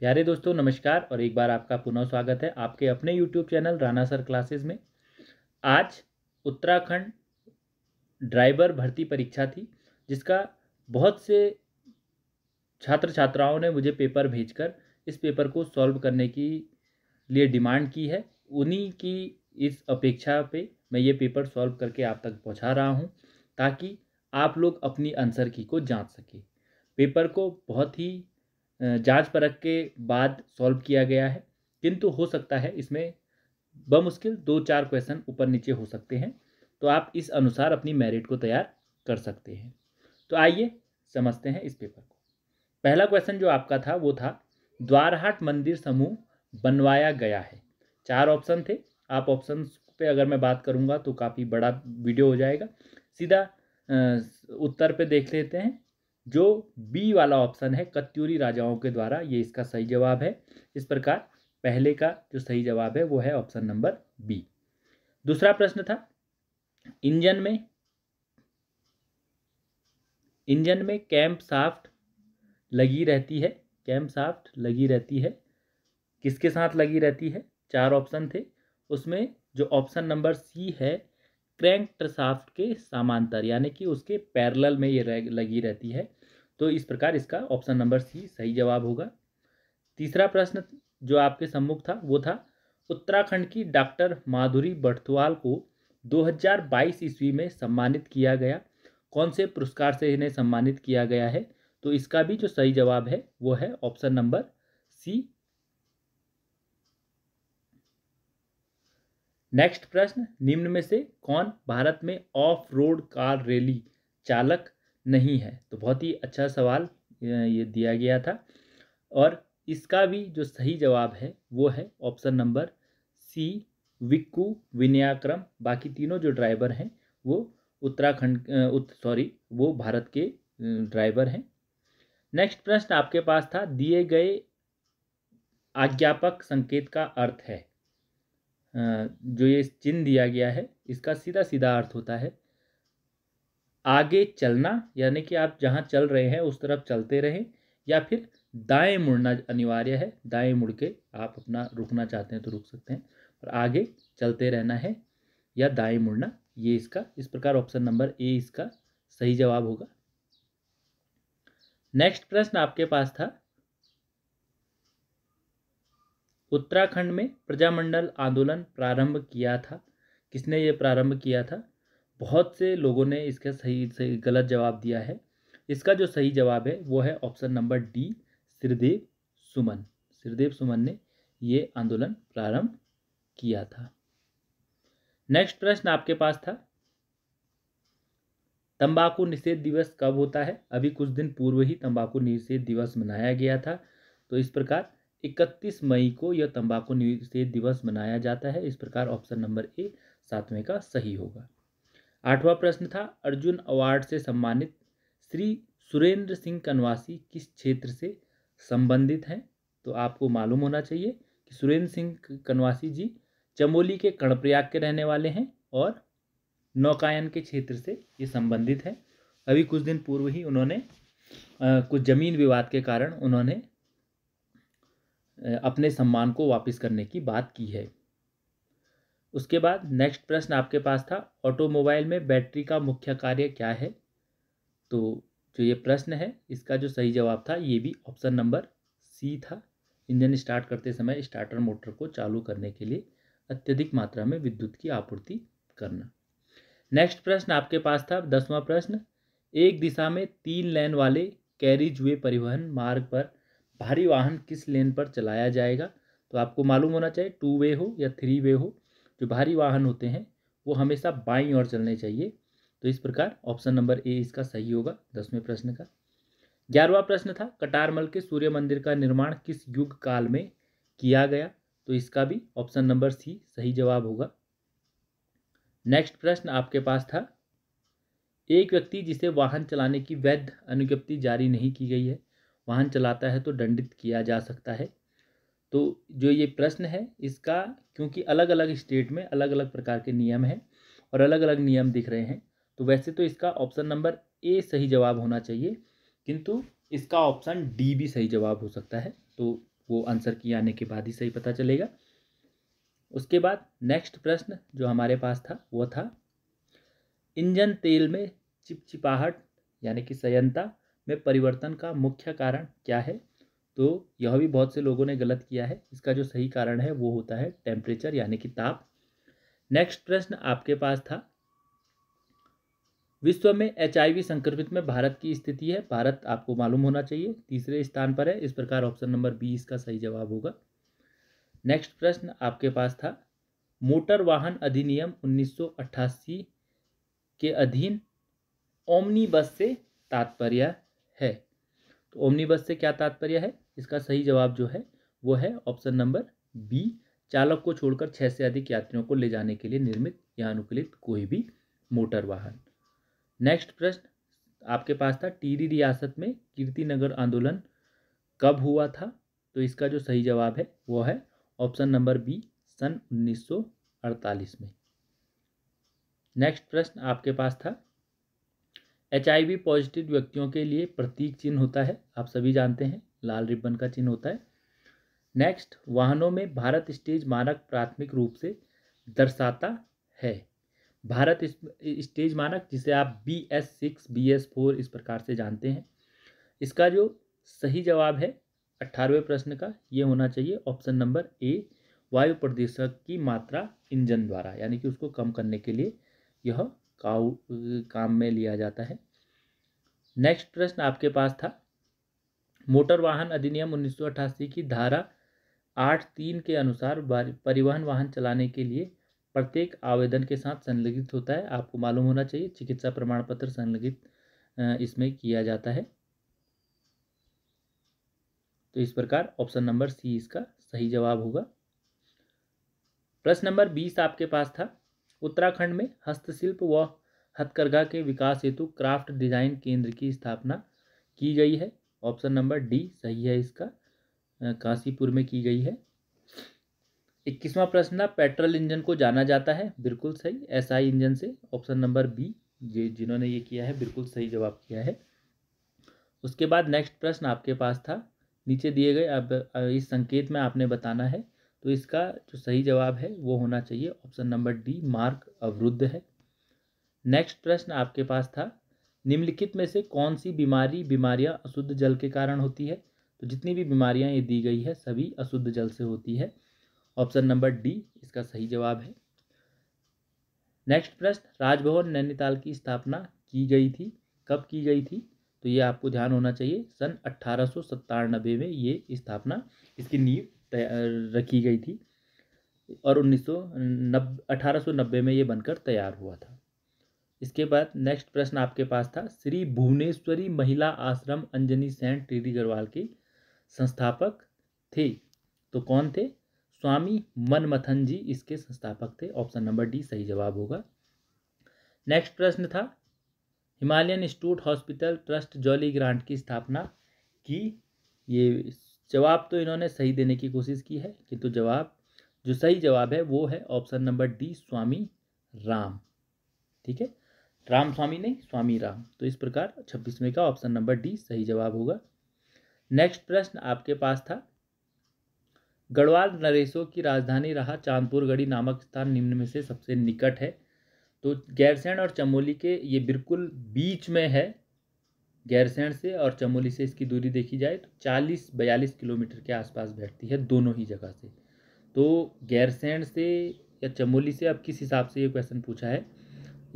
प्यारे दोस्तों नमस्कार और एक बार आपका पुनः स्वागत है आपके अपने YouTube channel Rana sir classes में आज उत्तराखंड ड्राइवर भर्ती परीक्षा थी जिसका बहुत से छात्र छात्राओं ने मुझे पेपर भेजकर इस पेपर को सॉल्व करने की लिए डिमांड की है उन्हीं की इस अपेक्षा पे मैं ये पेपर सॉल्व करके आप तक पहुंचा रहा हूं ताकि आप लोग अपनी आंसर की को जांच सकें पेपर को बहुत ही जांच परख के बाद सॉल्व किया गया है किंतु हो सकता है इसमें बमुश्किल दो चार क्वेश्चन ऊपर नीचे हो सकते हैं तो आप इस अनुसार अपनी मेरिट को तैयार कर सकते हैं तो आइए समझते हैं इस पेपर को पहला क्वेश्चन जो आपका था वो था द्वारहाट मंदिर समूह बनवाया गया है चार ऑप्शन थे आप ऑप्शन पे अगर मैं बात करूँगा तो काफ़ी बड़ा वीडियो हो जाएगा सीधा उत्तर पे देख लेते हैं जो बी वाला ऑप्शन है कत्यूरी राजाओं के द्वारा ये इसका सही जवाब है इस प्रकार पहले का जो सही जवाब है वो है ऑप्शन नंबर बी दूसरा प्रश्न था इंजन में इंजन में कैंप साफ्ट लगी रहती है कैंप साफ्ट लगी रहती है किसके साथ लगी रहती है चार ऑप्शन थे उसमें जो ऑप्शन नंबर सी है क्रैंक ट्रसाफ्ट के समांतर यानी कि उसके पैरल में ये लगी रहती है तो इस प्रकार इसका ऑप्शन नंबर सी सही जवाब होगा तीसरा प्रश्न जो आपके सम्मुख था वो था उत्तराखंड की डॉक्टर माधुरी बर्थवाल को 2022 ईस्वी में सम्मानित किया गया कौन से पुरस्कार से इन्हें सम्मानित किया गया है तो इसका भी जो सही जवाब है वो है ऑप्शन नंबर सी नेक्स्ट प्रश्न निम्न में से कौन भारत में ऑफ रोड कार रैली चालक नहीं है तो बहुत ही अच्छा सवाल ये दिया गया था और इसका भी जो सही जवाब है वो है option number C Vikku Vinayakram बाकी तीनों जो ड्राइवर हैं वो उत्तराखंड उत, सॉरी वो भारत के ड्राइवर हैं नेक्स्ट प्रश्न आपके पास था दिए गए आज्ञापक संकेत का अर्थ है जो ये चिन्ह दिया गया है इसका सीधा सीधा अर्थ होता है आगे चलना यानी कि आप जहाँ चल रहे हैं उस तरफ चलते रहें या फिर दाएं मुड़ना अनिवार्य है दाएं मुड़ के आप अपना रुकना चाहते हैं तो रुक सकते हैं और आगे चलते रहना है या दाएं मुड़ना ये इसका इस प्रकार ऑप्शन नंबर ए इसका सही जवाब होगा नेक्स्ट प्रश्न आपके पास था उत्तराखंड में प्रजामंडल आंदोलन प्रारंभ किया था किसने ये प्रारंभ किया था बहुत से लोगों ने इसका सही सही गलत जवाब दिया है इसका जो सही जवाब है वो है option number D Sridev Suman Sridev Suman ने ये आंदोलन प्रारंभ किया था नेक्स्ट प्रश्न आपके पास था तंबाकू निषेध दिवस कब होता है अभी कुछ दिन पूर्व ही तंबाकू निषेध दिवस मनाया गया था तो इस प्रकार 31 मई को यह तंबाकू निषेध दिवस मनाया जाता है इस प्रकार ऑप्शन नंबर ए सातवें का सही होगा आठवां प्रश्न था अर्जुन अवार्ड से सम्मानित श्री सुरेंद्र सिंह कनवासी किस क्षेत्र से संबंधित हैं तो आपको मालूम होना चाहिए कि सुरेंद्र सिंह कनवासी जी चमोली के कणप्रयाग के रहने वाले हैं और नौकायन के क्षेत्र से ये संबंधित है अभी कुछ दिन पूर्व ही उन्होंने कुछ ज़मीन विवाद के कारण उन्होंने अपने सम्मान को वापस करने की बात की है उसके बाद नेक्स्ट प्रश्न आपके पास था ऑटोमोबाइल में बैटरी का मुख्य कार्य क्या है तो जो ये प्रश्न है इसका जो सही जवाब था ये भी ऑप्शन नंबर सी था इंजन स्टार्ट करते समय स्टार्टर मोटर को चालू करने के लिए अत्यधिक मात्रा में विद्युत की आपूर्ति करना नेक्स्ट प्रश्न आपके पास था दसवां प्रश्न एक दिशा में तीन लेन वाले कैरिज हुए परिवहन मार्ग पर भारी वाहन किस लेन पर चलाया जाएगा तो आपको मालूम होना चाहिए टू वे हो या थ्री वे हो जो भारी वाहन होते हैं वो हमेशा बाई ओर चलने चाहिए तो इस प्रकार ऑप्शन नंबर ए इसका सही होगा दसवें प्रश्न का ग्यारहवा प्रश्न था कटारमल के सूर्य मंदिर का निर्माण किस युग काल में किया गया तो इसका भी ऑप्शन नंबर सी सही जवाब होगा नेक्स्ट प्रश्न आपके पास था एक व्यक्ति जिसे वाहन चलाने की वैध अनुज्ञप्ति जारी नहीं की गई है वाहन चलाता है तो दंडित किया जा सकता है तो जो ये प्रश्न है इसका क्योंकि अलग अलग स्टेट में अलग अलग प्रकार के नियम हैं और अलग अलग नियम दिख रहे हैं तो वैसे तो इसका ऑप्शन नंबर ए सही जवाब होना चाहिए किंतु इसका ऑप्शन डी भी सही जवाब हो सकता है तो वो आंसर की आने के बाद ही सही पता चलेगा उसके बाद नेक्स्ट प्रश्न जो हमारे पास था वो था इंजन तेल में चिपचिपाहट यानी कि सयंता में परिवर्तन का मुख्य कारण क्या है तो यह भी बहुत से लोगों ने गलत किया है इसका जो सही कारण है वो होता है टेम्परेचर यानी कि ताप नेक्स्ट प्रश्न आपके पास था विश्व में एच संक्रमित में भारत की स्थिति है भारत आपको मालूम होना चाहिए तीसरे स्थान पर है इस प्रकार ऑप्शन नंबर बी इसका सही जवाब होगा नेक्स्ट प्रश्न आपके पास था मोटर वाहन अधिनियम 1988 के अधीन ओमनी बस से तात्पर्य है तो ओमनी बस से क्या तात्पर्य है इसका सही जवाब जो है वो है ऑप्शन नंबर बी चालक को छोड़कर छः से अधिक यात्रियों को ले जाने के लिए निर्मित या अनुकूलित कोई भी मोटर वाहन नेक्स्ट प्रश्न आपके पास था टीरी रियासत में कीर्ति नगर आंदोलन कब हुआ था तो इसका जो सही जवाब है वो है ऑप्शन नंबर बी सन 1948 में नेक्स्ट प्रश्न आपके पास था एच पॉजिटिव व्यक्तियों के लिए प्रतीक चिन्ह होता है आप सभी जानते हैं लाल रिबन का चिन्ह होता है नेक्स्ट वाहनों में भारत स्टेज मानक प्राथमिक रूप से दर्शाता है भारत स्टेज मानक जिसे आप B S six B S four इस प्रकार से जानते हैं इसका जो सही जवाब है अट्ठारहवें प्रश्न का ये होना चाहिए ऑप्शन नंबर ए वायु प्रदूषक की मात्रा इंजन द्वारा यानी कि उसको कम करने के लिए यह काउ काम में लिया जाता है नेक्स्ट प्रश्न आपके पास था मोटर वाहन अधिनियम उन्नीस की धारा आठ तीन के अनुसार परिवहन वाहन चलाने के लिए प्रत्येक आवेदन के साथ संलग्नित होता है आपको मालूम होना चाहिए चिकित्सा प्रमाण पत्र संलग्नित इसमें किया जाता है तो इस प्रकार ऑप्शन नंबर सी इसका सही जवाब होगा प्रश्न नंबर बीस आपके पास था उत्तराखंड में हस्तशिल्प व हथकरघा के विकास हेतु क्राफ्ट डिजाइन केंद्र की स्थापना की गई है ऑप्शन नंबर डी सही है इसका काशीपुर में की गई है इक्कीसवां प्रश्न है पेट्रोल इंजन को जाना जाता है बिल्कुल सही एसआई इंजन से ऑप्शन नंबर बी जिन्होंने ये किया है बिल्कुल सही जवाब किया है उसके बाद नेक्स्ट प्रश्न आपके पास था नीचे दिए गए अब इस संकेत में आपने बताना है तो इसका जो सही जवाब है वो होना चाहिए ऑप्शन नंबर डी मार्क अवरुद्ध है नेक्स्ट प्रश्न आपके पास था निम्नलिखित में से कौन सी बीमारी बीमारियां अशुद्ध जल के कारण होती है तो जितनी भी बीमारियां ये दी गई है सभी अशुद्ध जल से होती है ऑप्शन नंबर डी इसका सही जवाब है नेक्स्ट प्रश्न राजभवन नैनीताल की स्थापना की गई थी कब की गई थी तो ये आपको ध्यान होना चाहिए सन अट्ठारह में ये स्थापना इसकी नींव रखी गई थी और उन्नीस सौ में ये बनकर तैयार हुआ था इसके बाद नेक्स्ट प्रश्न आपके पास था श्री भुवनेश्वरी महिला आश्रम अंजनी सैन टीडी गढ़वाल की संस्थापक थे तो कौन थे स्वामी मनमथन जी इसके संस्थापक थे ऑप्शन नंबर डी सही जवाब होगा नेक्स्ट प्रश्न था Himalayan Institute Hospital Trust Jolly Grant की स्थापना की ये जवाब तो इन्होंने सही देने की कोशिश की है किंतु तो जवाब जो सही जवाब है वो है option number D Swami Ram ठीक है राम स्वामी नहीं स्वामी राम तो इस प्रकार छब्बीसवें का ऑप्शन नंबर डी सही जवाब होगा नेक्स्ट प्रश्न आपके पास था गढ़वाल नरेशों की राजधानी रहा चांदपुर गढ़ी नामक स्थान निम्न में से सबसे निकट है तो गैरसैण और चमोली के ये बिल्कुल बीच में है गैरसैण से और चमोली से इसकी दूरी देखी जाए तो चालीस बयालीस किलोमीटर के आसपास बैठती है दोनों ही जगह से तो गैरसैण से या चमोली से अब किस हिसाब से ये क्वेश्चन पूछा है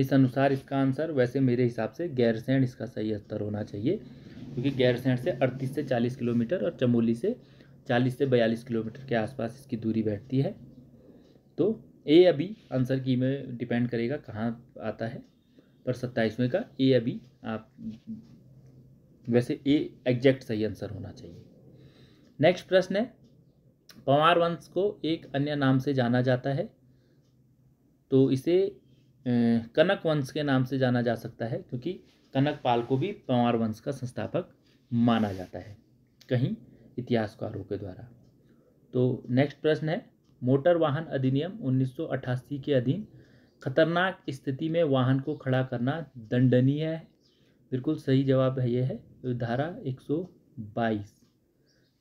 इस अनुसार इसका आंसर वैसे मेरे हिसाब से गैरसैंड इसका सही उत्तर होना चाहिए क्योंकि गैरसैंड से अड़तीस से चालीस किलोमीटर और चमोली से चालीस से बयालीस किलोमीटर के आसपास इसकी दूरी बैठती है तो ए अभी आंसर की में डिपेंड करेगा कहाँ आता है पर सत्ताईसवें का ए अभी आप वैसे ए एग्जैक्ट सही आंसर होना चाहिए नेक्स्ट प्रश्न है पंवार वंश को एक अन्य नाम से जाना जाता है तो इसे कनक वंश के नाम से जाना जा सकता है क्योंकि कनक पाल को भी पंवार वंश का संस्थापक माना जाता है कहीं इतिहासकारों के द्वारा तो नेक्स्ट प्रश्न है मोटर वाहन अधिनियम 1988 के अधीन खतरनाक स्थिति में वाहन को खड़ा करना दंडनीय है बिल्कुल सही जवाब है यह है धारा 122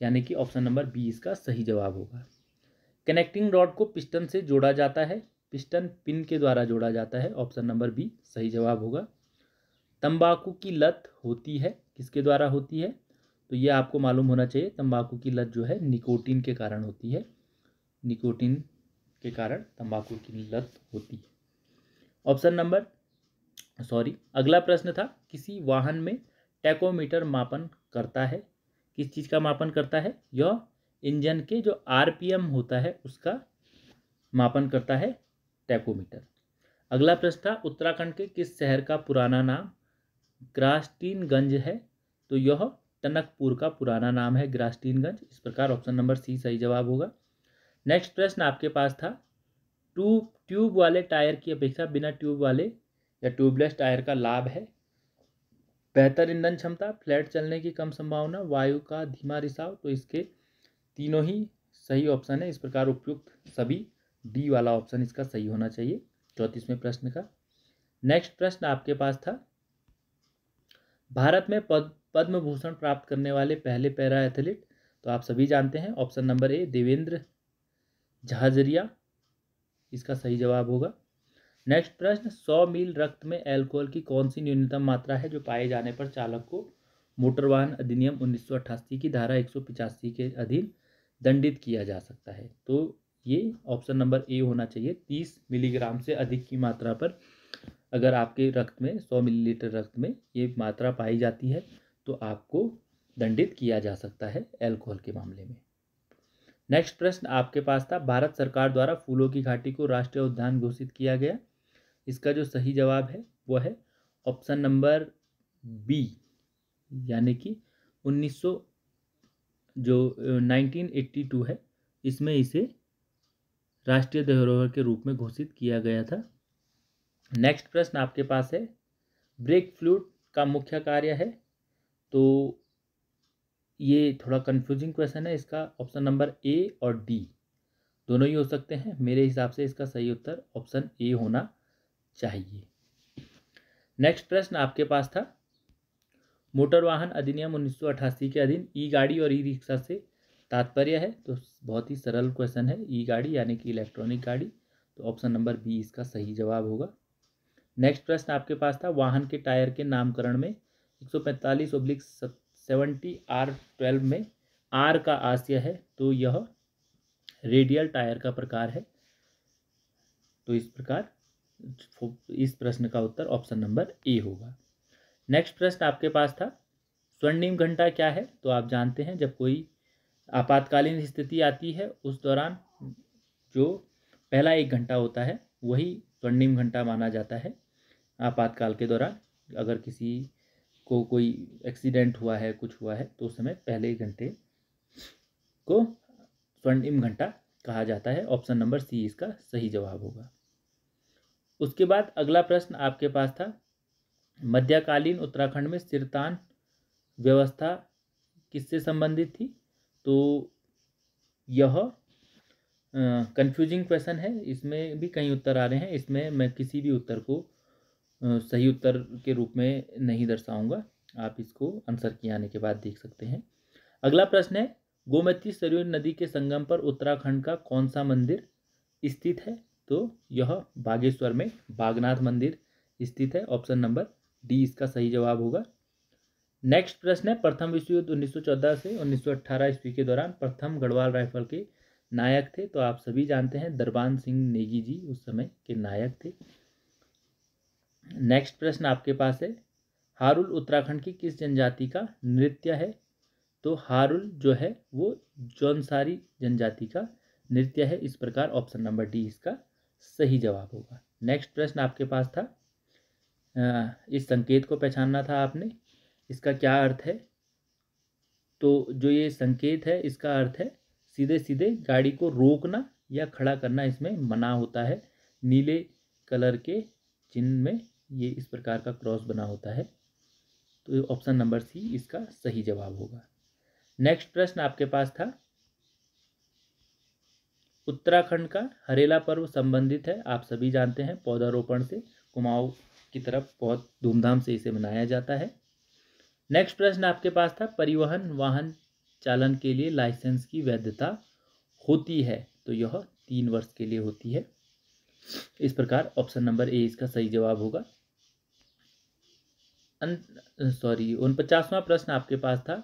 यानी कि ऑप्शन नंबर बी इसका सही जवाब होगा कनेक्टिंग रॉड को पिस्टन से जोड़ा जाता है पिस्टन पिन के द्वारा जोड़ा जाता है ऑप्शन नंबर बी सही जवाब होगा तंबाकू की लत होती है किसके द्वारा होती है तो ये आपको मालूम होना चाहिए तंबाकू की लत जो है निकोटीन के कारण होती है निकोटीन के कारण तंबाकू की लत होती है ऑप्शन नंबर सॉरी अगला प्रश्न था किसी वाहन में टैकोमीटर मापन करता है किस चीज़ का मापन करता है यह इंजन के जो आरपीएम होता है उसका मापन करता है टैकोमीटर अगला प्रश्न था उत्तराखंड के किस शहर का पुराना नाम ग्रास्टीनगंज है तो यह टनकपुर का पुराना नाम है ग्रास्टीनगंज इस प्रकार ऑप्शन नंबर सी सही जवाब होगा नेक्स्ट प्रश्न आपके पास था ट्यूब ट्यूब वाले टायर की अपेक्षा बिना ट्यूब वाले या ट्यूबलेस टायर का लाभ है बेहतर ईंधन क्षमता फ्लैट चलने की कम संभावना वायु का धीमा रिसाव तो इसके तीनों ही सही ऑप्शन है इस प्रकार उपयुक्त सभी डी वाला ऑप्शन इसका सही होना चाहिए चौंतीसवें प्रश्न का नेक्स्ट प्रश्न आपके पास था भारत में पद पद्म भूषण प्राप्त करने वाले पहले पैरा एथलीट तो आप सभी जानते हैं option number A Devendra Jhajharia इसका सही जवाब होगा नेक्स्ट प्रश्न सौ मील रक्त में एल्कोहल की कौन सी न्यूनतम मात्रा है जो पाए जाने पर चालक को मोटर वाहन अधिनियम उन्नीस की धारा एक के अधीन दंडित किया जा सकता है तो ये ऑप्शन नंबर ए होना चाहिए तीस मिलीग्राम से अधिक की मात्रा पर अगर आपके रक्त में सौ मिलीलीटर रक्त में ये मात्रा पाई जाती है तो आपको दंडित किया जा सकता है एल्कोहल के मामले में नेक्स्ट प्रश्न आपके पास था भारत सरकार द्वारा फूलों की घाटी को राष्ट्रीय उद्यान घोषित किया गया इसका जो सही जवाब है वह है ऑप्शन नंबर बी यानी कि 1900 जो 1982 है इसमें इसे राष्ट्रीय धरोहर के रूप में घोषित किया गया था नेक्स्ट प्रश्न आपके पास है ब्रेक फ्लूट का मुख्य कार्य है तो ये थोड़ा कन्फ्यूजिंग क्वेश्चन है इसका ऑप्शन नंबर ए और डी दोनों ही हो सकते हैं मेरे हिसाब से इसका सही उत्तर ऑप्शन ए होना चाहिए नेक्स्ट प्रश्न आपके पास था मोटर वाहन अधिनियम 1988 के अधीन ई गाड़ी और ई रिक्शा से तात्पर्य है तो बहुत ही सरल क्वेश्चन है ई गाड़ी यानी कि इलेक्ट्रॉनिक गाड़ी तो ऑप्शन नंबर बी इसका सही जवाब होगा नेक्स्ट प्रश्न आपके पास था वाहन के टायर के नामकरण में एक सौ पैंतालीस ओब्लिक सेवेंटी आर ट्वेल्व में आर का आशय है तो यह रेडियल टायर का प्रकार है तो इस प्रकार इस प्रश्न का उत्तर ऑप्शन नंबर ए होगा नेक्स्ट प्रश्न आपके पास था स्वर्णिम घंटा क्या है तो आप जानते हैं जब कोई आपातकालीन स्थिति आती है उस दौरान जो पहला एक घंटा होता है वही स्वर्णिम घंटा माना जाता है आपातकाल के दौरान अगर किसी को कोई एक्सीडेंट हुआ है कुछ हुआ है तो उस समय पहले घंटे को स्वर्णिम घंटा कहा जाता है ऑप्शन नंबर सी इसका सही जवाब होगा उसके बाद अगला प्रश्न आपके पास था मध्यकालीन उत्तराखंड में सिरतान व्यवस्था किससे संबंधित थी तो यह कंफ्यूजिंग क्वेश्चन है इसमें भी कई उत्तर आ रहे हैं इसमें मैं किसी भी उत्तर को सही उत्तर के रूप में नहीं दर्शाऊंगा आप इसको आंसर किए आने के बाद देख सकते हैं अगला प्रश्न है गोमती सरयू नदी के संगम पर उत्तराखंड का कौन सा मंदिर स्थित है तो यह बागेश्वर में बागनाथ मंदिर स्थित है ऑप्शन नंबर डी इसका सही जवाब होगा नेक्स्ट प्रश्न है प्रथम विश्व युद्ध 1914 से 1918 ईस्वी के दौरान प्रथम गढ़वाल राइफल के नायक थे तो आप सभी जानते हैं दरबान सिंह नेगी जी उस समय के नायक थे नेक्स्ट प्रश्न आपके पास है हारुल उत्तराखंड की किस जनजाति का नृत्य है तो हारुल जो है वो जौनसारी जनजाति का नृत्य है इस प्रकार ऑप्शन नंबर डी इसका सही जवाब होगा नेक्स्ट प्रश्न आपके पास था इस संकेत को पहचानना था आपने इसका क्या अर्थ है तो जो ये संकेत है इसका अर्थ है सीधे सीधे गाड़ी को रोकना या खड़ा करना इसमें मना होता है नीले कलर के चिन्ह में ये इस प्रकार का क्रॉस बना होता है तो ऑप्शन नंबर सी इसका सही जवाब होगा नेक्स्ट प्रश्न आपके पास था उत्तराखंड का हरेला पर्व संबंधित है आप सभी जानते हैं पौधारोपण से कुमाऊँ की तरफ बहुत धूमधाम से इसे मनाया जाता है नेक्स्ट प्रश्न आपके पास था परिवहन वाहन चालन के लिए लाइसेंस की वैधता होती है तो यह तीन वर्ष के लिए होती है इस प्रकार ऑप्शन नंबर ए इसका सही जवाब होगा सॉरी पचासवा प्रश्न आपके पास था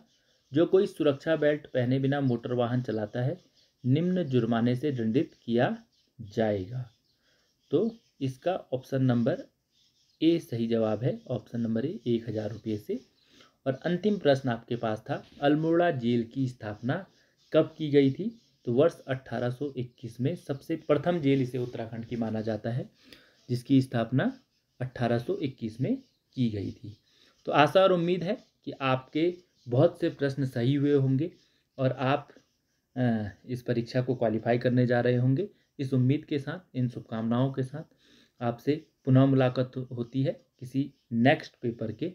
जो कोई सुरक्षा बेल्ट पहने बिना मोटर वाहन चलाता है निम्न जुर्माने से दंडित किया जाएगा तो इसका ऑप्शन नंबर ए सही जवाब है ऑप्शन नंबर ए एक हज़ार रुपये से और अंतिम प्रश्न आपके पास था अल्मोड़ा जेल की स्थापना कब की गई थी तो वर्ष 1821 में सबसे प्रथम जेल इसे उत्तराखंड की माना जाता है जिसकी स्थापना 1821 में की गई थी तो आशा और उम्मीद है कि आपके बहुत से प्रश्न सही हुए होंगे और आप इस परीक्षा को क्वालिफाई करने जा रहे होंगे इस उम्मीद के साथ इन शुभकामनाओं के साथ आपसे पुनः मुलाकात होती है किसी नेक्स्ट पेपर के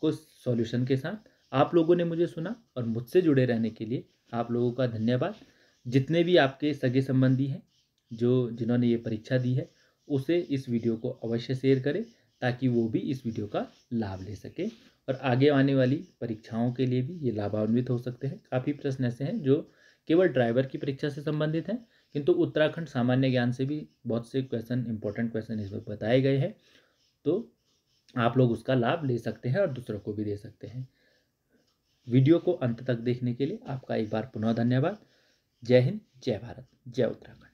को सॉल्यूशन के साथ आप लोगों ने मुझे सुना और मुझसे जुड़े रहने के लिए आप लोगों का धन्यवाद जितने भी आपके सगे संबंधी हैं जो जिन्होंने ये परीक्षा दी है उसे इस वीडियो को अवश्य शेयर करें ताकि वो भी इस वीडियो का लाभ ले सके और आगे आने वाली परीक्षाओं के लिए भी ये लाभान्वित हो सकते हैं काफ़ी प्रश्न ऐसे हैं जो केवल ड्राइवर की परीक्षा से संबंधित हैं किंतु उत्तराखंड सामान्य ज्ञान से भी बहुत से क्वेश्चन इंपॉर्टेंट क्वेश्चन इसमें बताए गए हैं तो आप लोग उसका लाभ ले सकते हैं और दूसरों को भी दे सकते हैं वीडियो को अंत तक देखने के लिए आपका एक बार पुनः धन्यवाद जय हिंद जय भारत जय उत्तराखंड